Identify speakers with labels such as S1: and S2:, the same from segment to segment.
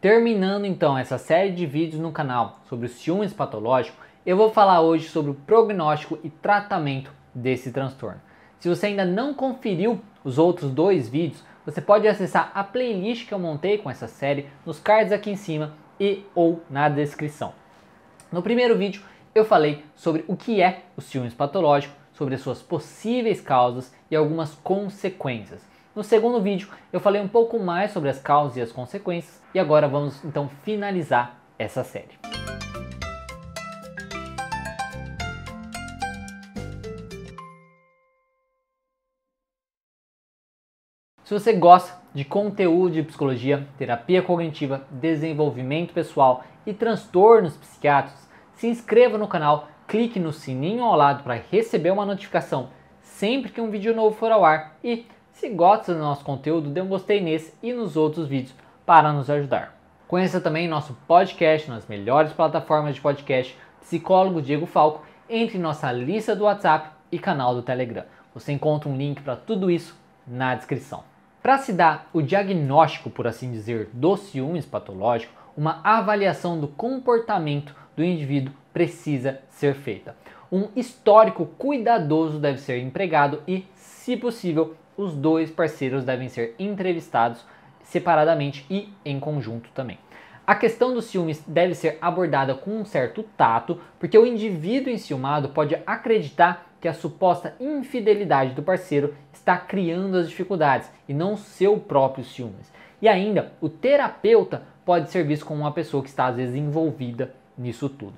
S1: Terminando então essa série de vídeos no canal sobre o ciúmes espatológico, eu vou falar hoje sobre o prognóstico e tratamento desse transtorno. Se você ainda não conferiu os outros dois vídeos, você pode acessar a playlist que eu montei com essa série nos cards aqui em cima e ou na descrição. No primeiro vídeo eu falei sobre o que é o ciúmes patológico, sobre as suas possíveis causas e algumas consequências. No segundo vídeo, eu falei um pouco mais sobre as causas e as consequências, e agora vamos então finalizar essa série. Se você gosta de conteúdo de psicologia, terapia cognitiva, desenvolvimento pessoal e transtornos psiquiátricos, se inscreva no canal, clique no sininho ao lado para receber uma notificação sempre que um vídeo novo for ao ar e se gosta do nosso conteúdo, dê um gostei nesse e nos outros vídeos para nos ajudar. Conheça também nosso podcast nas melhores plataformas de podcast, psicólogo Diego Falco, entre nossa lista do WhatsApp e canal do Telegram. Você encontra um link para tudo isso na descrição. Para se dar o diagnóstico, por assim dizer, do ciúmes patológico, uma avaliação do comportamento do indivíduo precisa ser feita. Um histórico cuidadoso deve ser empregado e, se possível, os dois parceiros devem ser entrevistados separadamente e em conjunto também. A questão dos ciúmes deve ser abordada com um certo tato, porque o indivíduo enciumado pode acreditar que a suposta infidelidade do parceiro está criando as dificuldades e não seu próprio ciúmes. E ainda, o terapeuta pode ser visto como uma pessoa que está às vezes envolvida nisso tudo.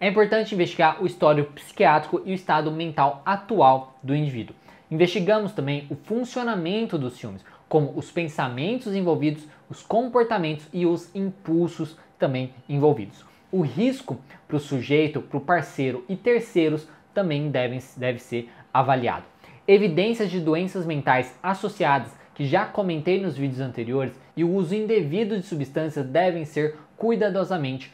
S1: É importante investigar o histórico psiquiátrico e o estado mental atual do indivíduo. Investigamos também o funcionamento dos filmes, como os pensamentos envolvidos, os comportamentos e os impulsos também envolvidos. O risco para o sujeito, para o parceiro e terceiros também devem, deve ser avaliado. Evidências de doenças mentais associadas, que já comentei nos vídeos anteriores, e o uso indevido de substâncias devem ser cuidadosamente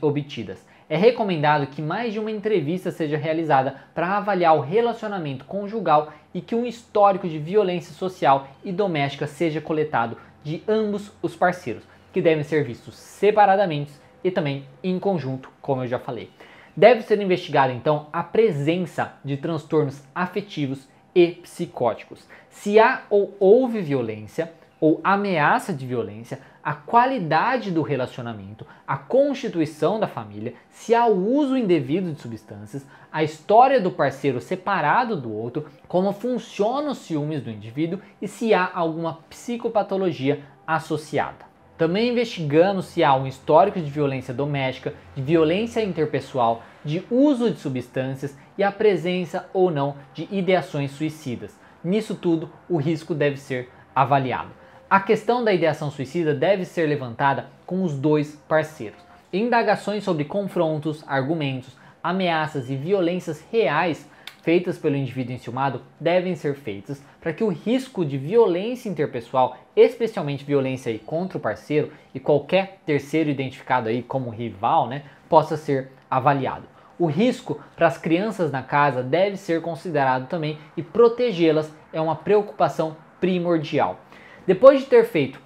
S1: obtidas. É recomendado que mais de uma entrevista seja realizada para avaliar o relacionamento conjugal e que um histórico de violência social e doméstica seja coletado de ambos os parceiros, que devem ser vistos separadamente e também em conjunto, como eu já falei. Deve ser investigada então a presença de transtornos afetivos e psicóticos. Se há ou houve violência ou ameaça de violência, a qualidade do relacionamento, a constituição da família, se há o uso indevido de substâncias, a história do parceiro separado do outro, como funcionam os ciúmes do indivíduo e se há alguma psicopatologia associada. Também investigamos se há um histórico de violência doméstica, de violência interpessoal, de uso de substâncias e a presença ou não de ideações suicidas. Nisso tudo, o risco deve ser avaliado. A questão da ideação suicida deve ser levantada com os dois parceiros. Indagações sobre confrontos, argumentos, ameaças e violências reais feitas pelo indivíduo enciumado devem ser feitas para que o risco de violência interpessoal, especialmente violência aí contra o parceiro e qualquer terceiro identificado aí como rival, né, possa ser avaliado. O risco para as crianças na casa deve ser considerado também e protegê-las é uma preocupação primordial. Depois de ter feito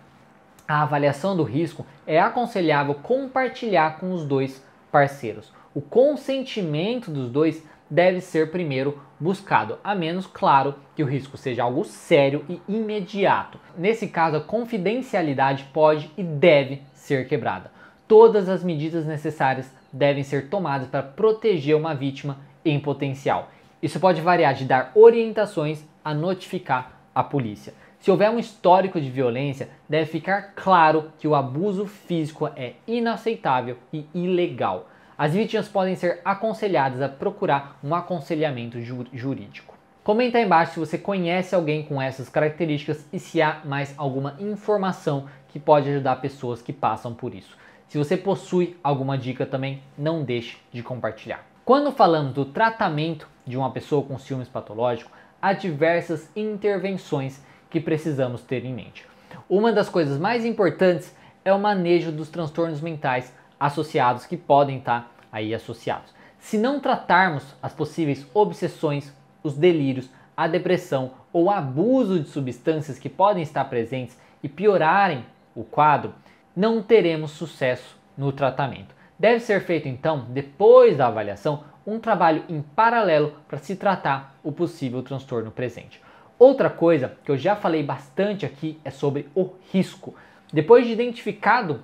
S1: a avaliação do risco, é aconselhável compartilhar com os dois parceiros. O consentimento dos dois deve ser primeiro buscado, a menos, claro, que o risco seja algo sério e imediato. Nesse caso, a confidencialidade pode e deve ser quebrada. Todas as medidas necessárias devem ser tomadas para proteger uma vítima em potencial. Isso pode variar de dar orientações a notificar a polícia. Se houver um histórico de violência, deve ficar claro que o abuso físico é inaceitável e ilegal. As vítimas podem ser aconselhadas a procurar um aconselhamento ju jurídico. Comenta aí embaixo se você conhece alguém com essas características e se há mais alguma informação que pode ajudar pessoas que passam por isso. Se você possui alguma dica também, não deixe de compartilhar. Quando falamos do tratamento de uma pessoa com ciúmes patológico, há diversas intervenções que precisamos ter em mente. Uma das coisas mais importantes é o manejo dos transtornos mentais associados que podem estar tá aí associados. Se não tratarmos as possíveis obsessões, os delírios, a depressão ou abuso de substâncias que podem estar presentes e piorarem o quadro, não teremos sucesso no tratamento. Deve ser feito então, depois da avaliação, um trabalho em paralelo para se tratar o possível transtorno presente. Outra coisa que eu já falei bastante aqui é sobre o risco. Depois de identificado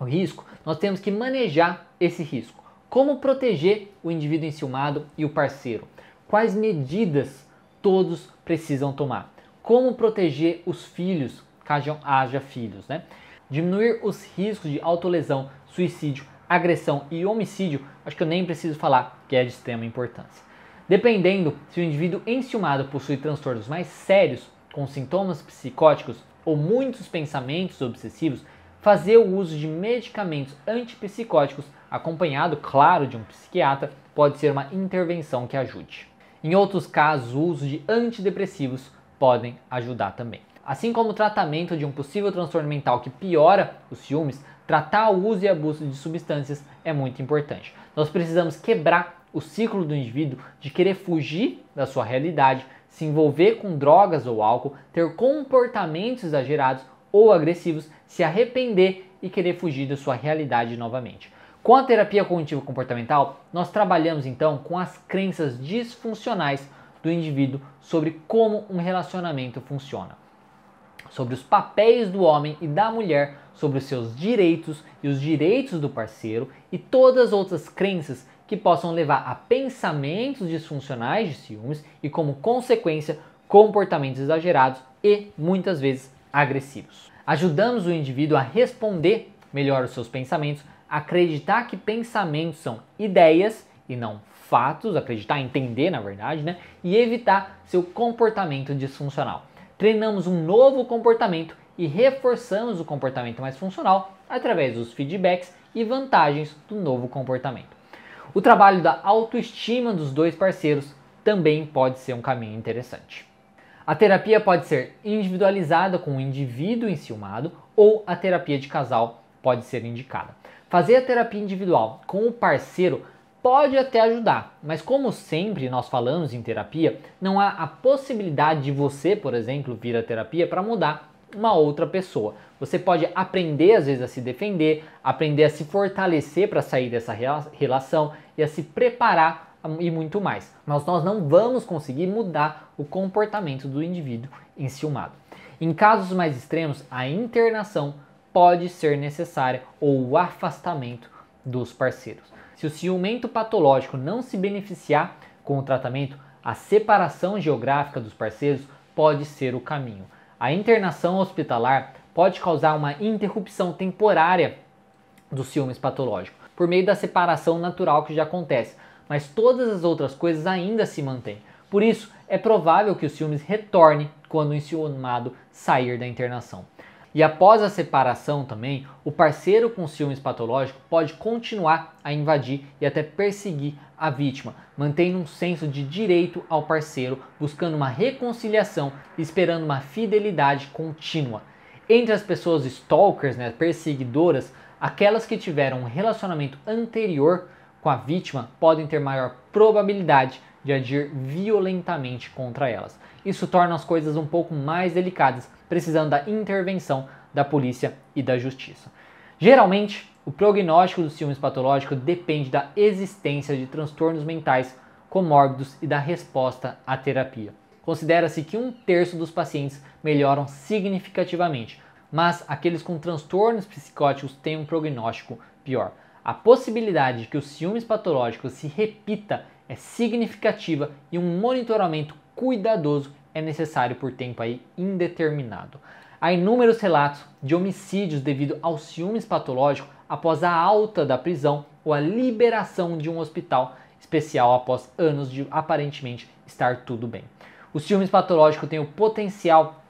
S1: o risco, nós temos que manejar esse risco. Como proteger o indivíduo enciumado e o parceiro? Quais medidas todos precisam tomar? Como proteger os filhos, caso haja filhos, né? Diminuir os riscos de autolesão, suicídio, agressão e homicídio, acho que eu nem preciso falar que é de extrema importância. Dependendo se o indivíduo enciumado possui transtornos mais sérios, com sintomas psicóticos ou muitos pensamentos obsessivos, fazer o uso de medicamentos antipsicóticos, acompanhado, claro, de um psiquiatra, pode ser uma intervenção que ajude. Em outros casos, o uso de antidepressivos podem ajudar também. Assim como o tratamento de um possível transtorno mental que piora os ciúmes, tratar o uso e abuso de substâncias é muito importante. Nós precisamos quebrar o ciclo do indivíduo de querer fugir da sua realidade, se envolver com drogas ou álcool, ter comportamentos exagerados ou agressivos, se arrepender e querer fugir da sua realidade novamente. Com a terapia cognitivo comportamental, nós trabalhamos então com as crenças disfuncionais do indivíduo sobre como um relacionamento funciona, sobre os papéis do homem e da mulher, sobre os seus direitos e os direitos do parceiro e todas outras crenças que possam levar a pensamentos disfuncionais de ciúmes e, como consequência, comportamentos exagerados e muitas vezes agressivos. Ajudamos o indivíduo a responder melhor os seus pensamentos, acreditar que pensamentos são ideias e não fatos, acreditar, entender na verdade, né? E evitar seu comportamento disfuncional. Treinamos um novo comportamento e reforçamos o comportamento mais funcional através dos feedbacks e vantagens do novo comportamento. O trabalho da autoestima dos dois parceiros também pode ser um caminho interessante. A terapia pode ser individualizada com o indivíduo enciumado ou a terapia de casal pode ser indicada. Fazer a terapia individual com o parceiro pode até ajudar, mas como sempre nós falamos em terapia, não há a possibilidade de você, por exemplo, vir à terapia para mudar uma outra pessoa. Você pode aprender às vezes a se defender, aprender a se fortalecer para sair dessa relação e a se preparar hum, e muito mais. Mas nós não vamos conseguir mudar o comportamento do indivíduo enciumado. Em casos mais extremos, a internação pode ser necessária ou o afastamento dos parceiros. Se o ciumento patológico não se beneficiar com o tratamento, a separação geográfica dos parceiros pode ser o caminho. A internação hospitalar pode causar uma interrupção temporária do ciúmes patológico, por meio da separação natural que já acontece, mas todas as outras coisas ainda se mantêm. Por isso, é provável que o ciúmes retorne quando o enciumado sair da internação. E após a separação também, o parceiro com ciúmes patológico pode continuar a invadir e até perseguir a vítima, mantendo um senso de direito ao parceiro, buscando uma reconciliação e esperando uma fidelidade contínua. Entre as pessoas stalkers, né, perseguidoras, aquelas que tiveram um relacionamento anterior com a vítima podem ter maior probabilidade de agir violentamente contra elas. Isso torna as coisas um pouco mais delicadas, precisando da intervenção da polícia e da justiça. Geralmente, o prognóstico do ciúmes patológico depende da existência de transtornos mentais comórbidos e da resposta à terapia. Considera-se que um terço dos pacientes melhoram significativamente, mas aqueles com transtornos psicóticos têm um prognóstico pior. A possibilidade de que o ciúmes patológico se repita é significativa e um monitoramento cuidadoso é necessário por tempo aí indeterminado. Há inúmeros relatos de homicídios devido ao ciúmes patológico após a alta da prisão ou a liberação de um hospital especial após anos de aparentemente estar tudo bem. O ciúmes patológico tem o potencial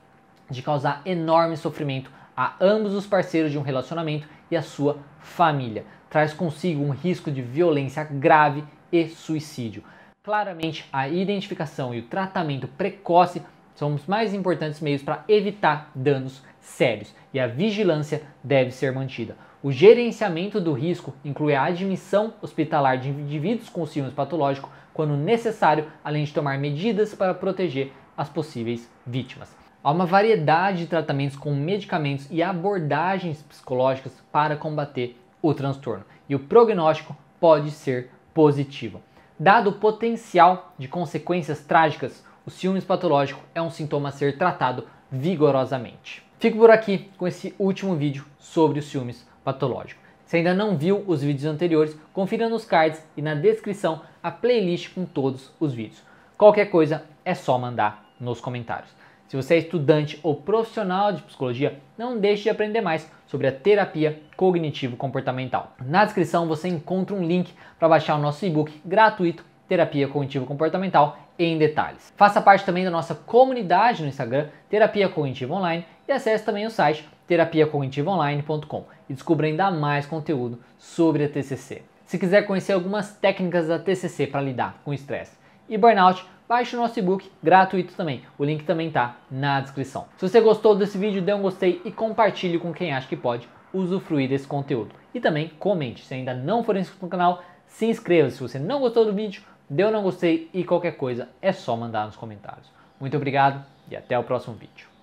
S1: de causar enorme sofrimento a ambos os parceiros de um relacionamento e a sua família. Traz consigo um risco de violência grave e suicídio. Claramente, a identificação e o tratamento precoce são os mais importantes meios para evitar danos sérios e a vigilância deve ser mantida. O gerenciamento do risco inclui a admissão hospitalar de indivíduos com ciúmes patológico quando necessário, além de tomar medidas para proteger as possíveis vítimas. Há uma variedade de tratamentos com medicamentos e abordagens psicológicas para combater o transtorno, e o prognóstico pode ser positivo. Dado o potencial de consequências trágicas, o ciúmes patológico é um sintoma a ser tratado vigorosamente. Fico por aqui com esse último vídeo sobre o ciúmes patológico. Se ainda não viu os vídeos anteriores, confira nos cards e na descrição a playlist com todos os vídeos. Qualquer coisa é só mandar nos comentários. Se você é estudante ou profissional de psicologia, não deixe de aprender mais sobre a terapia cognitivo-comportamental. Na descrição você encontra um link para baixar o nosso e-book gratuito Terapia Cognitivo-Comportamental em detalhes. Faça parte também da nossa comunidade no Instagram, Terapia Cognitiva Online, e acesse também o site terapiacognitivonline.com e descubra ainda mais conteúdo sobre a TCC. Se quiser conhecer algumas técnicas da TCC para lidar com estresse e burnout, baixe o nosso e-book gratuito também. O link também está na descrição. Se você gostou desse vídeo, dê um gostei e compartilhe com quem acha que pode usufruir desse conteúdo. E também comente. Se ainda não for inscrito no canal, se inscreva. Se você não gostou do vídeo, dê um não gostei e qualquer coisa é só mandar nos comentários. Muito obrigado e até o próximo vídeo.